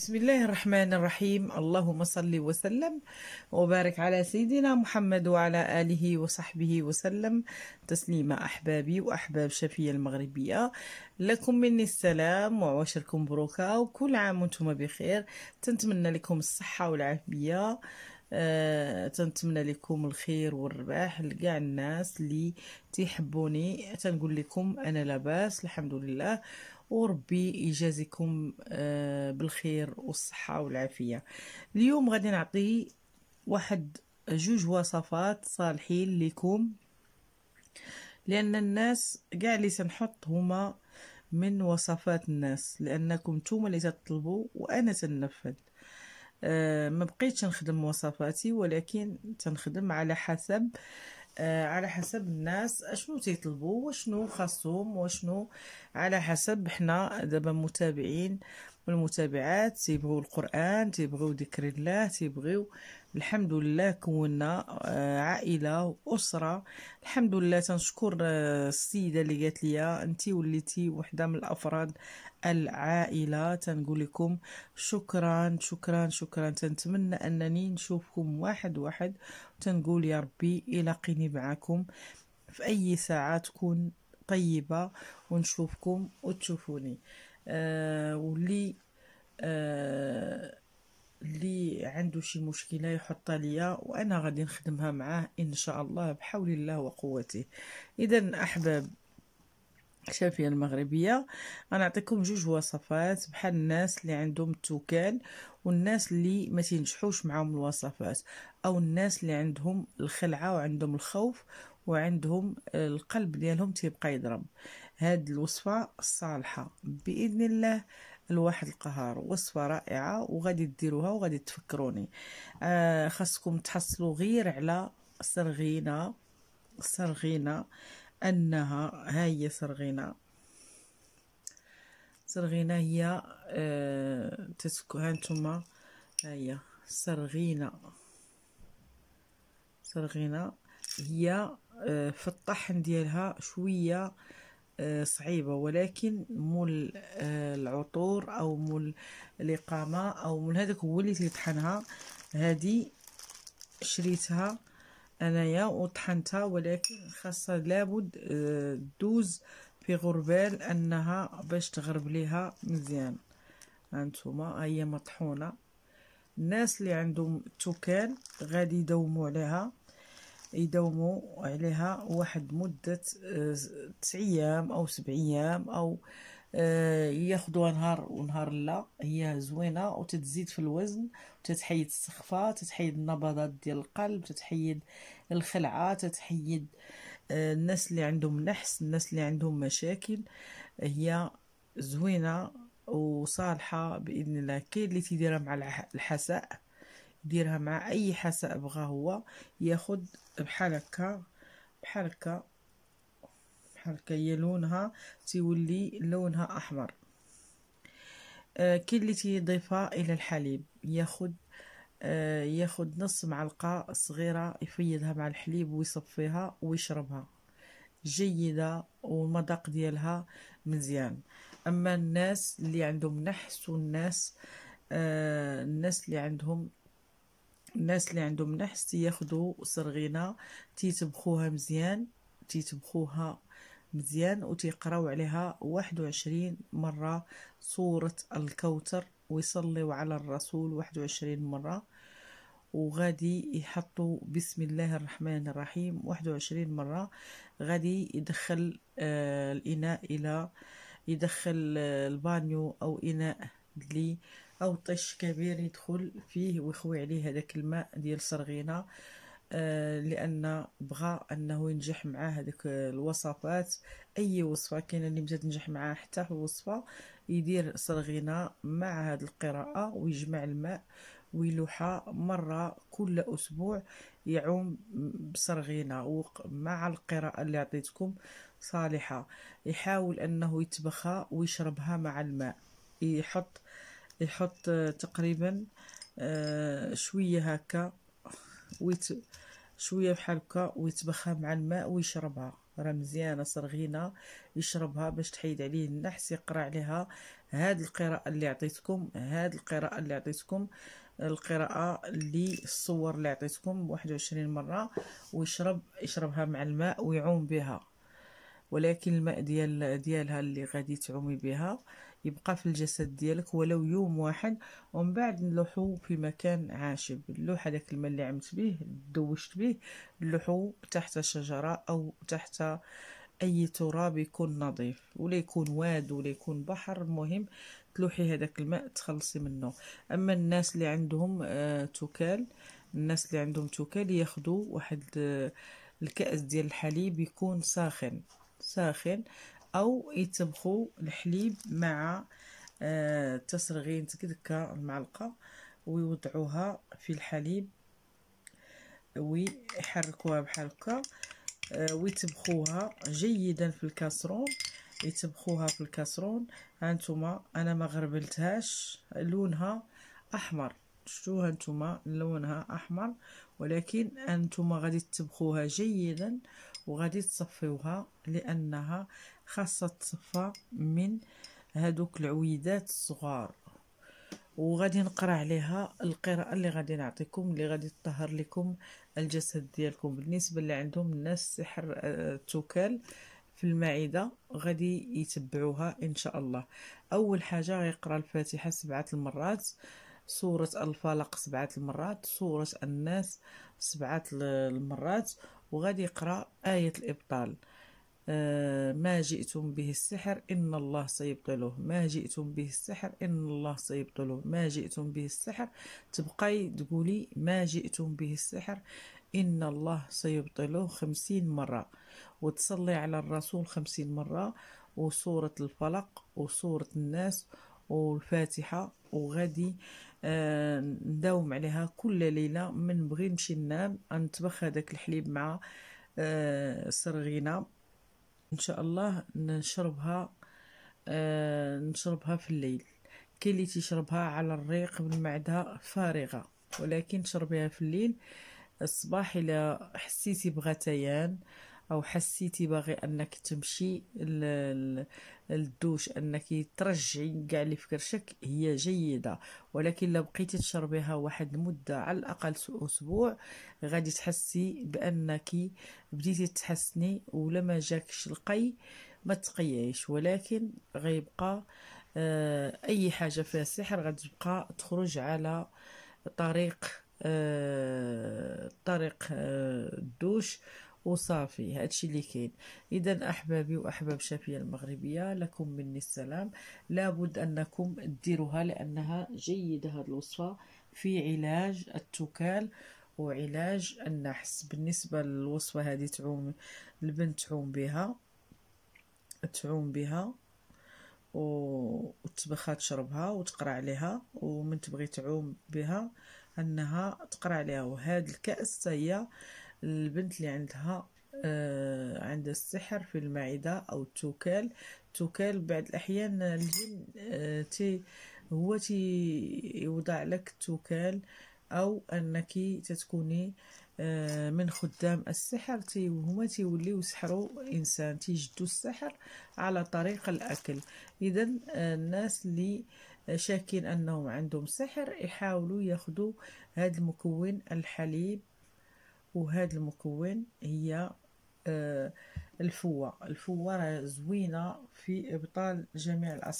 بسم الله الرحمن الرحيم اللهم صل وسلم وبارك على سيدنا محمد وعلى آله وصحبه وسلم تسليم أحبابي وأحباب شفية المغربية لكم مني السلام وعواشركم بروكة وكل عام وانتم بخير تنتمنى لكم الصحة والعافية آه، تنتمنى لكم الخير والرباح لكاع الناس اللي تيحبوني تنقول لكم انا لاباس الحمد لله وربي يجازيكم آه، بالخير والصحه والعافيه اليوم غادي نعطي واحد جوج وصفات صالحين لكم لان الناس كاع اللي سنحط هما من وصفات الناس لانكم نتوما اللي تطلبوا وانا تنفذ آه، ما بقيتش نخدم مواصفاتي ولكن تنخدم على حسب آه، على حسب الناس اشنو تيطلبوا وشنو خاصهم وشنو على حسب حنا دابا متابعين والمتابعات تيبغيو القران تيبغيو ذكر الله تيبغيو الحمد لله كونا آه، عائله واسره الحمد لله تنشكر آه، السيده اللي قالت لي انت وليتي وحده من الافراد العائله تنقول لكم شكرا شكرا شكرا تنتمنى انني نشوفكم واحد واحد وتنقول يا ربي يلاقيني معكم في اي ساعه تكون طيبه ونشوفكم وتشوفوني آه، واللي آه، اللي عنده شي مشكله يحطها ليا وانا غادي نخدمها معاه ان شاء الله بحول الله وقوته اذا احباب الشافيه المغربيه غنعطيكم جوج وصفات بحال الناس اللي عندهم التوكال والناس اللي ما تنجحوش معاهم الوصفات او الناس اللي عندهم الخلعه وعندهم الخوف وعندهم القلب ديالهم تيبقى يضرب هاد الوصفة الصالحة بإذن الله الواحد القهار وصفة رائعة وغادي ديروها وغادي تفكروني آه خاصكم تحصلوا غير على سرغينة سرغينة أنها هاي سرغينة سرغينة هي آه تسكو هانتوما هاي سرغينة سرغينة هي آه في الطحن ديالها شويه آه، صعيبة ولكن مول آه، العطور أو مول الإقامة أو مول هذاك هو اللي تيطحنها هذه شريتها أنايا وطحنتها ولكن خاصة لابد آه، دوز في غربال أنها باش تغرب ليها مزيان هانتوما هي مطحونة الناس اللي عندهم توكان غادي يدوموا عليها يداوموا عليها واحد مدة آه، تسع أيام أو سبع أيام أو آه، ياخدوها نهار ونهار لا هي زوينه وتتزيد في الوزن وتتحيد السخفه تتحيد النبضات ديال القلب تتحيد الخلعه تتحيد آه، الناس اللي عندهم نحس الناس اللي عندهم مشاكل هي زوينه وصالحه باذن الله كاين اللي تيديرها مع الحساء ديرها مع اي حساء بغا هو ياخد بحال هكا بحال هكا بحال هكا هي لونها تيولي لونها احمر آه كي اللي تيضيفها الى الحليب ياخد آه ياخد نص معلقه صغيره يفيدها مع الحليب ويصفيها ويشربها جيده والمذاق ديالها مزيان اما الناس اللي عندهم نحس والناس آه الناس اللي عندهم الناس اللي عندهم نحس ياخذوا سرغينه تيتبخوها مزيان تيتبخوها مزيان وتيقراو عليها واحد وعشرين مره سوره الكوثر ويصليو على الرسول واحد وعشرين مره وغادي يحطوا بسم الله الرحمن الرحيم واحد وعشرين مره غادي يدخل آه الاناء الى يدخل آه، البانيو او اناء اللي او طيش كبير يدخل فيه ويخوي عليه هذاك الماء ديال الصرغينه آه، لان بغى انه ينجح معاه هذيك الوصفات اي وصفه كاينه اللي بدات تنجح معاه حتى في الوصفه يدير صرغينه مع هذه القراءه ويجمع الماء ويلوحها مره كل اسبوع يعوم بصرغينه مع القراءه اللي عطيتكم صالحه يحاول انه يتبخى ويشربها مع الماء يحط يحط تقريبا آه، شويه هكا ويت شويه بحال هكا ويتبخها مع الماء ويشربها راه مزيانه صرغينه يشربها باش تحيد عليه النحس يقرا عليها هاد القراءه اللي عطيتكم هاد القراءه اللي عطيتكم القراءه اللي الصور اللي عطيتكم واحد وعشرين مره ويشرب يشربها مع الماء ويعوم بها ولكن الماء ديال ديالها اللي غادي تعومي بها آه يبقى في الجسد ديالك ولو يوم واحد ومن بعد نلوحو في مكان عاشب اللوح هذاك الماء اللي عمت به دوشت به نلوحو تحت شجره او تحت اي تراب يكون نظيف ولا يكون واد ولا يكون بحر المهم تلوحي هذاك الماء تخلصي منه اما الناس اللي عندهم آه توكال الناس اللي عندهم توكال ياخذوا واحد آه الكاس ديال الحليب يكون ساخن ساخن او يتبخوا الحليب مع آه تسرغين تكدكا المعلقه ويوضعوها في الحليب ويحركوها بحال هكا آه، ويتبخوها جيدا في الكاسرون يتبخوها في الكاسرون هانتوما انا ما غربلتهاش لونها احمر شفتوها نتوما لونها احمر ولكن انتوما غادي تبخوها جيدا وغادي تصفيوها لانها خاصه تصفى من هادوك العويدات الصغار وغادي نقرا عليها القراءه اللي غادي نعطيكم اللي غادي تطهر لكم الجسد ديالكم بالنسبه اللي عندهم الناس سحر آه، التوكال في المعدة غادي يتبعوها إن شاء الله أول حاجة غيقرأ الفاتحة سبعة المرات سورة الفلق سبعة المرات سورة الناس سبعة المرات وغادي يقرأ آية الإبطال آه، ما جئتم به السحر إن الله سيبطله ما جئتم به السحر إن الله سيبطله ما جئتم به السحر تبقاي تقولي ما جئتم به السحر إن الله سيبطله خمسين مرة وتصلي على الرسول خمسين مرة وسورة الفلق وسورة الناس والفاتحة وغادي آه آه نداوم عليها كل ليله من بغي نمشي ننام غنطبخ هذاك الحليب مع آه سرغينه ان شاء الله نشربها آه نشربها في الليل كاين اللي تيشربها على الريق بالمعده فارغه ولكن شربيها في الليل الصباح الا حسيتي بغتيان آه او حسيتي باغي انك تمشي للدوش انك ترجعي كاع اللي في كرشك هي جيده ولكن لو بقيتي تشربيها واحد المده على الاقل اسبوع غادي تحسي بانك بديتي تحسني ولا ما جاكش القي ما تقيعيش ولكن غيبقى آه، اي حاجه فيها السحر غتبقى تخرج على طريق آه، طريق آه، الدوش وصافي هادشي اللي كاين اذا احبابي واحباب شافيه المغربيه لكم مني السلام لابد انكم ديروها لانها جيده هاد الوصفه في علاج التكال وعلاج النحس بالنسبه للوصفه هذه تعوم البنت تعوم بها تعوم بها وتبخها تشربها وتقرا عليها ومن تبغي تعوم بها انها تقرا عليها وهاد الكاس هي البنت اللي عندها آه عندها السحر في المعدة أو التوكال التوكال بعض الأحيان الجن آه تي هو تي يوضع لك التوكال أو أنك تتكوني آه من خدام السحر تي هما تيوليو يسحروا إنسان تيجدوا السحر على طريق الأكل إذا آه، الناس اللي شاكين أنهم عندهم سحر يحاولوا ياخذوا هذا المكون الحليب وهذا المكون هي آه، الفوة الفوة راه زوينة في إبطال جميع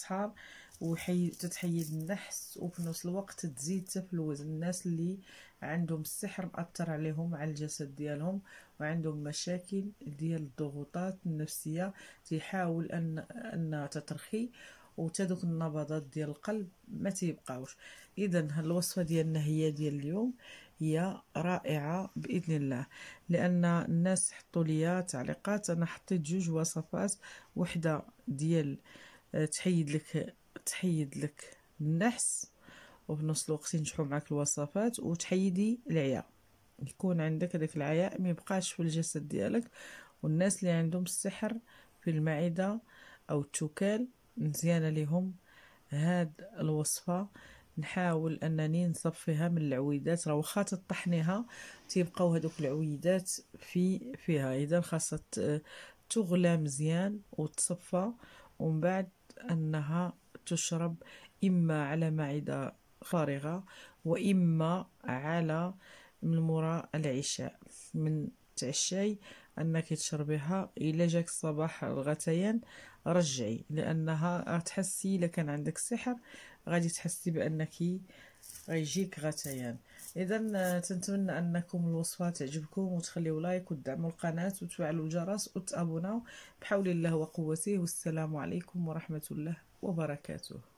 وحي وتتحيد النحس وفي نفس الوقت تزيد في الوزن الناس اللي عندهم السحر مأثر عليهم على الجسد ديالهم وعندهم مشاكل ديال الضغوطات النفسية تحاول أن أنها تترخي وتدوك النبضات ديال القلب ما تيبقاوش اذا الوصفه ديالنا هي ديال اليوم هي رائعة بإذن الله لأن الناس حطوا لي تعليقات أنا حطيت جوج وصفات وحدة ديال آه، تحيد لك تحيد لك النحس وفي نفس الوقت ينجحوا معك الوصفات وتحيدي العياء يكون عندك داك العياء ما يبقاش في الجسد ديالك والناس اللي عندهم السحر في المعده او التوكال مزيانه لهم هاد الوصفه نحاول انني نصفيها من العويدات راه واخا تطحنيها تيبقاو هذوك العويدات في فيها اذا خاصها تغلى مزيان وتصفى ومن بعد انها تشرب اما على معده فارغه واما على من مورا العشاء من تعشاي انك تشربيها الا جاك الصباح الغثيان رجعي لانها تحسي الا كان عندك السحر غادي تحسي بانك غيجيك غثيان اذا تنتمنى انكم الوصفه تعجبكم وتخليو لايك وتدعموا القناه وتفعلوا الجرس وتابوناو بحول الله وقوته والسلام عليكم ورحمه الله وبركاته